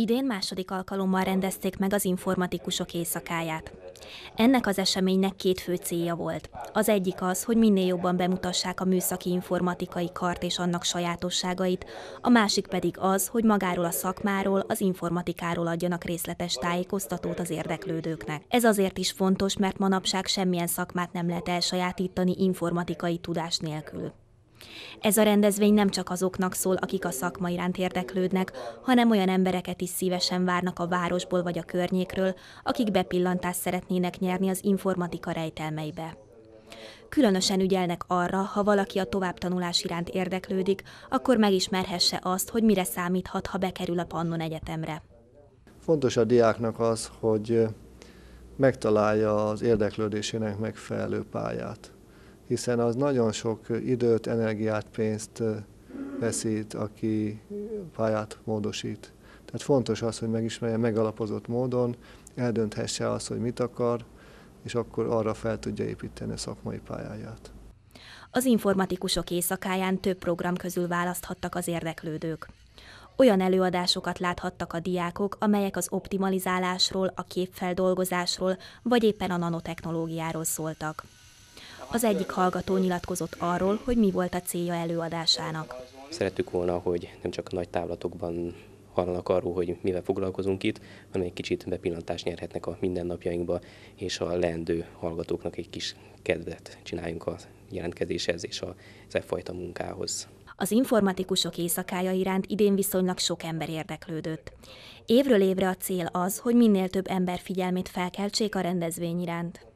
Idén második alkalommal rendezték meg az informatikusok éjszakáját. Ennek az eseménynek két fő célja volt. Az egyik az, hogy minél jobban bemutassák a műszaki informatikai kart és annak sajátosságait, a másik pedig az, hogy magáról a szakmáról, az informatikáról adjanak részletes tájékoztatót az érdeklődőknek. Ez azért is fontos, mert manapság semmilyen szakmát nem lehet elsajátítani informatikai tudás nélkül. Ez a rendezvény nem csak azoknak szól, akik a szakma iránt érdeklődnek, hanem olyan embereket is szívesen várnak a városból vagy a környékről, akik bepillantást szeretnének nyerni az informatika rejtelmeibe. Különösen ügyelnek arra, ha valaki a továbbtanulás iránt érdeklődik, akkor megismerhesse azt, hogy mire számíthat, ha bekerül a Pannon Egyetemre. Fontos a diáknak az, hogy megtalálja az érdeklődésének megfelelő pályát hiszen az nagyon sok időt, energiát, pénzt veszít, aki pályát módosít. Tehát fontos az, hogy megismerje megalapozott módon, eldönthesse azt, hogy mit akar, és akkor arra fel tudja építeni a szakmai pályáját. Az informatikusok éjszakáján több program közül választhattak az érdeklődők. Olyan előadásokat láthattak a diákok, amelyek az optimalizálásról, a képfeldolgozásról, vagy éppen a nanotechnológiáról szóltak. Az egyik hallgató nyilatkozott arról, hogy mi volt a célja előadásának. Szerettük volna, hogy nem csak nagy távlatokban hallanak arról, hogy mivel foglalkozunk itt, hanem egy kicsit bepillantást nyerhetnek a mindennapjainkba, és a leendő hallgatóknak egy kis kedvet csináljunk a jelentkezéshez és az e fajta munkához. Az informatikusok éjszakája iránt idén viszonylag sok ember érdeklődött. Évről évre a cél az, hogy minél több ember figyelmét felkeltsék a rendezvény iránt.